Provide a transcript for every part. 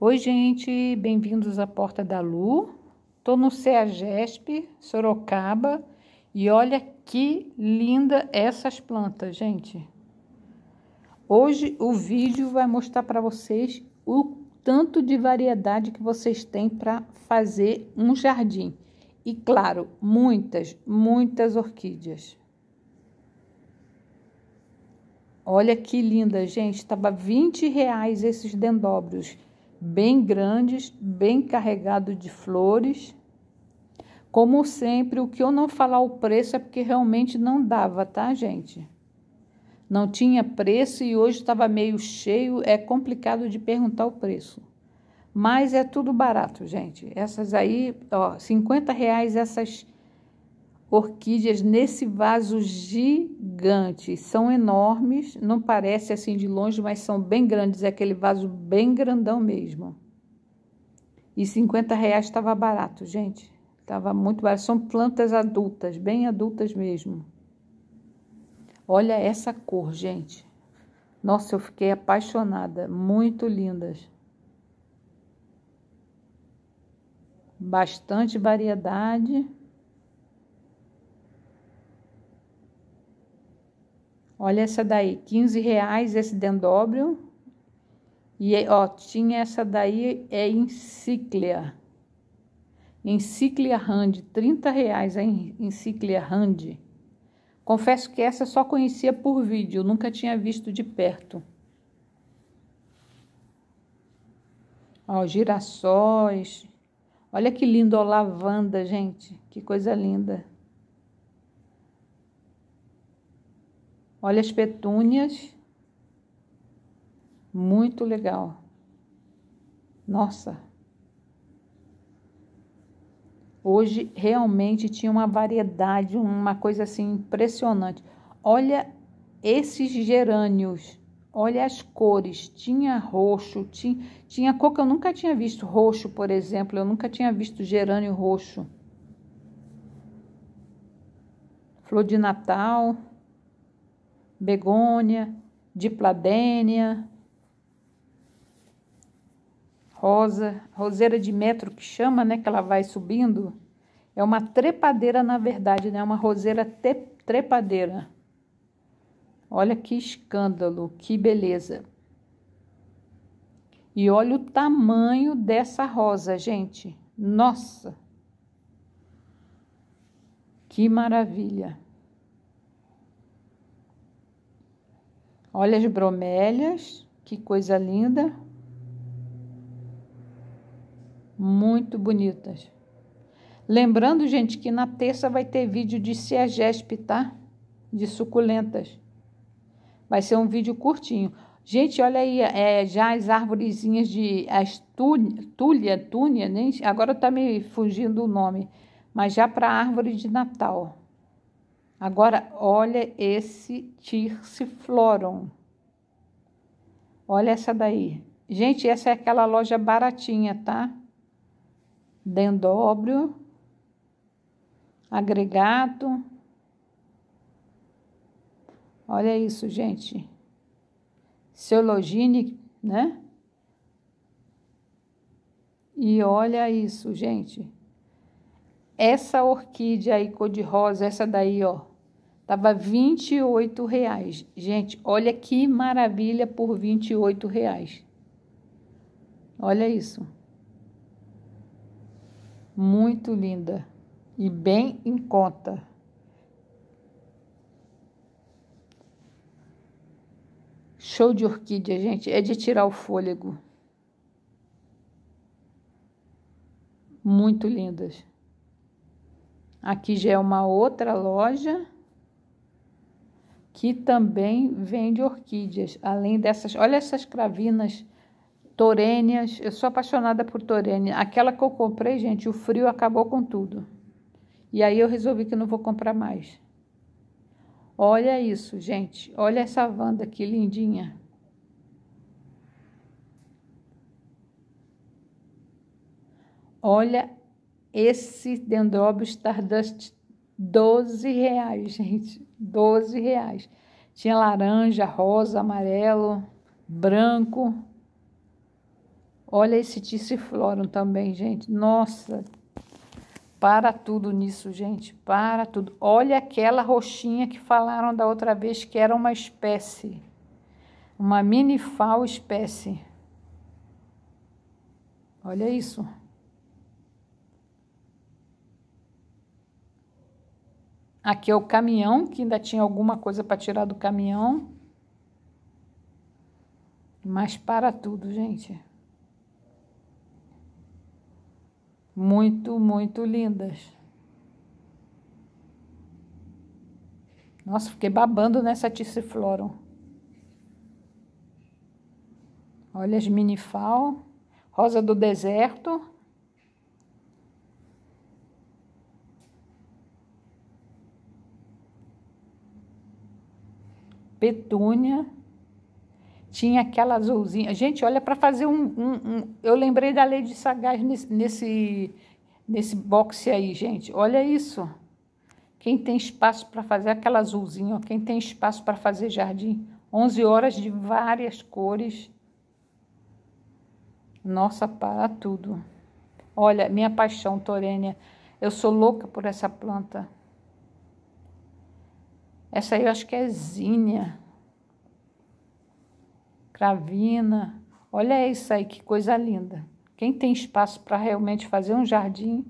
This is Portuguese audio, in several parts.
Oi, gente, bem-vindos à Porta da Lu. Estou no CEAGESP, Sorocaba, e olha que linda essas plantas, gente. Hoje o vídeo vai mostrar para vocês o tanto de variedade que vocês têm para fazer um jardim. E claro, muitas, muitas orquídeas. Olha que linda, gente. Estava 20 reais esses dendróbios bem grandes, bem carregado de flores. Como sempre, o que eu não falar o preço é porque realmente não dava, tá, gente? Não tinha preço e hoje estava meio cheio, é complicado de perguntar o preço. Mas é tudo barato, gente. Essas aí, ó, 50 reais essas orquídeas nesse vaso gigante. São enormes, não parece assim de longe, mas são bem grandes. É aquele vaso bem grandão mesmo. E 50 reais estava barato, gente. Estava muito barato. São plantas adultas, bem adultas mesmo. Olha essa cor, gente. Nossa, eu fiquei apaixonada. Muito lindas. Bastante variedade. Olha essa daí, 15 reais esse dendóbrio. E, ó, tinha essa daí, é encíclia. Encíclia Hand, 30 reais a encíclia Hand. Confesso que essa só conhecia por vídeo, nunca tinha visto de perto. Ó, girassóis. Olha que lindo, ó, lavanda, gente. Que coisa linda. Olha as petúnias. Muito legal. Nossa. Hoje realmente tinha uma variedade, uma coisa assim impressionante. Olha esses gerânios. Olha as cores, tinha roxo, tinha, tinha cor que eu nunca tinha visto. Roxo, por exemplo, eu nunca tinha visto gerânio roxo. Flor de Natal begônia, dipladênia, rosa, roseira de metro que chama, né, que ela vai subindo. É uma trepadeira, na verdade, né? Uma roseira trepadeira. Olha que escândalo, que beleza. E olha o tamanho dessa rosa, gente. Nossa! Que maravilha! Olha as bromélias, que coisa linda. Muito bonitas. Lembrando, gente, que na terça vai ter vídeo de Ciagesp, tá? De suculentas. Vai ser um vídeo curtinho. Gente, olha aí, é, já as árvorezinhas de as tulha, túnia, nem, agora tá me fugindo o nome, mas já para árvore de Natal. Agora, olha esse Tirciflorum. Olha essa daí. Gente, essa é aquela loja baratinha, tá? Dendóbrio. Agregado. Olha isso, gente. Seologine, né? E olha isso, gente. Essa orquídea aí cor-de-rosa, essa daí, ó Tava 28 reais. Gente, olha que maravilha por 28 reais. Olha isso. Muito linda e bem em conta. Show de orquídea, gente. É de tirar o fôlego. Muito lindas. Aqui já é uma outra loja que também vende orquídeas. Além dessas, olha essas cravinas torênias. Eu sou apaixonada por torênia. Aquela que eu comprei, gente, o frio acabou com tudo. E aí eu resolvi que não vou comprar mais. Olha isso, gente. Olha essa vanda que lindinha. Olha esse Dendrobius Stardust 12 reais, gente. 12 reais. Tinha laranja, rosa, amarelo, branco. Olha esse Tissiflorum também, gente. Nossa, para tudo nisso, gente. Para tudo. Olha aquela roxinha que falaram da outra vez que era uma espécie. Uma minifal espécie. Olha isso. Aqui é o caminhão, que ainda tinha alguma coisa para tirar do caminhão. Mas para tudo, gente. Muito, muito lindas. Nossa, fiquei babando nessa Tissiflorum. Olha as minifal. Rosa do deserto. petúnia, tinha aquela azulzinha. Gente, olha, para fazer um, um, um, Eu lembrei da lei de sagaz nesse, nesse, nesse boxe aí, gente. Olha isso. Quem tem espaço para fazer aquela azulzinha, ó, quem tem espaço para fazer jardim. 11 horas de várias cores. Nossa, para tudo. Olha, minha paixão, Torênia. Eu sou louca por essa planta. Essa aí eu acho que é Zínia. Cravina. Olha isso aí, que coisa linda. Quem tem espaço para realmente fazer um jardim.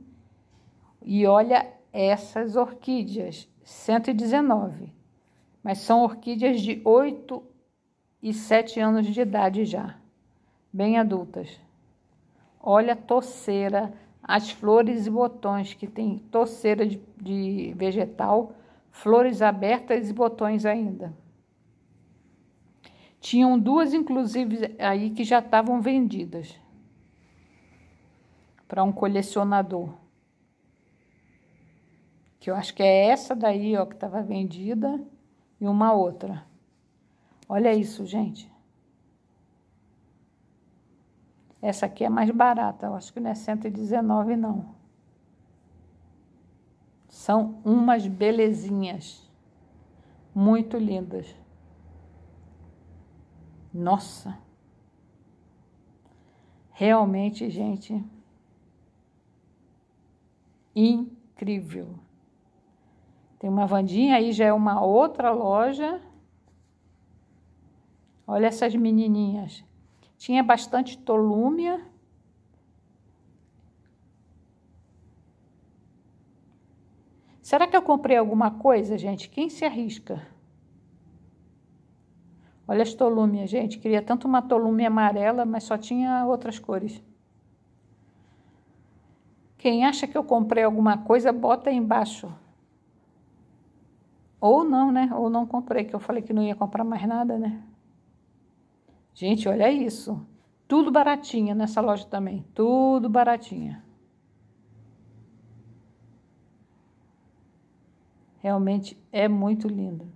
E olha essas orquídeas, 119. Mas são orquídeas de 8 e 7 anos de idade já, bem adultas. Olha a torceira, as flores e botões que tem torceira de, de vegetal flores abertas e botões ainda. Tinham duas, inclusive, aí que já estavam vendidas para um colecionador. Que eu acho que é essa daí, ó, que estava vendida, e uma outra. Olha isso, gente. Essa aqui é mais barata, eu acho que não é 119 não. São umas belezinhas muito lindas. Nossa! Realmente, gente, incrível. Tem uma Vandinha, aí já é uma outra loja. Olha essas menininhas. Tinha bastante tolúmia. Será que eu comprei alguma coisa, gente? Quem se arrisca? Olha as tolúmias, gente. Queria tanto uma tolúmia amarela, mas só tinha outras cores. Quem acha que eu comprei alguma coisa, bota aí embaixo. Ou não, né? Ou não comprei, que eu falei que não ia comprar mais nada, né? Gente, olha isso. Tudo baratinha nessa loja também. Tudo baratinha. Realmente é muito linda.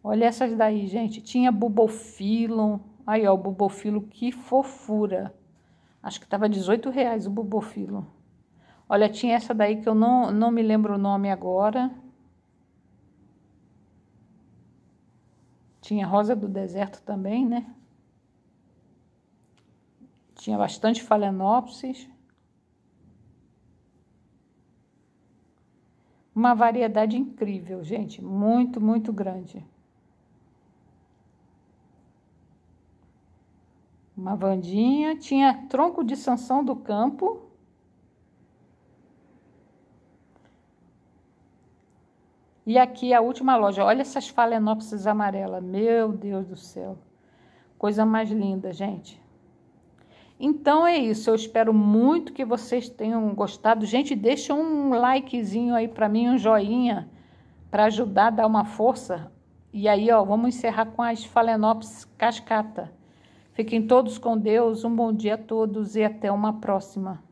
Olha essas daí, gente. Tinha bubofilo Aí, ó, o bubofilo, que fofura. Acho que tava 18 reais o bubofilo. Olha, tinha essa daí que eu não, não me lembro o nome agora. Tinha rosa do deserto também, né? Tinha bastante phalaenopsis. Uma variedade incrível, gente, muito, muito grande. Uma vandinha, tinha tronco de Sansão do Campo. E aqui a última loja. Olha essas falenopsis amarelas. Meu Deus do céu. Coisa mais linda, gente. Então é isso, eu espero muito que vocês tenham gostado. Gente, deixa um likezinho aí para mim, um joinha, para ajudar a dar uma força. E aí, ó, vamos encerrar com as Phalaenopsis cascata. Fiquem todos com Deus, um bom dia a todos e até uma próxima.